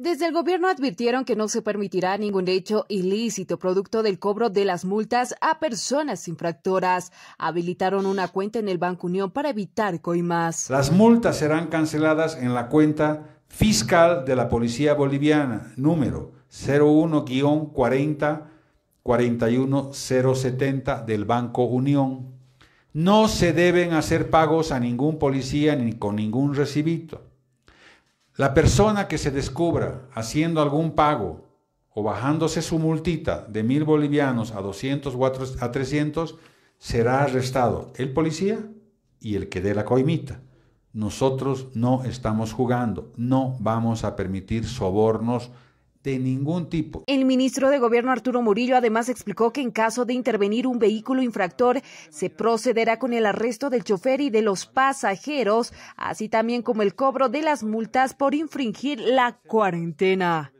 Desde el gobierno advirtieron que no se permitirá ningún hecho ilícito producto del cobro de las multas a personas infractoras. Habilitaron una cuenta en el Banco Unión para evitar coimas. Las multas serán canceladas en la cuenta fiscal de la Policía Boliviana, número 01-40. 41070 del Banco Unión. No se deben hacer pagos a ningún policía ni con ningún recibito. La persona que se descubra haciendo algún pago o bajándose su multita de mil bolivianos a 200 o a 300 será arrestado el policía y el que dé la coimita. Nosotros no estamos jugando, no vamos a permitir sobornos ningún tipo. El ministro de Gobierno Arturo Murillo además explicó que en caso de intervenir un vehículo infractor, se procederá con el arresto del chofer y de los pasajeros, así también como el cobro de las multas por infringir la cuarentena.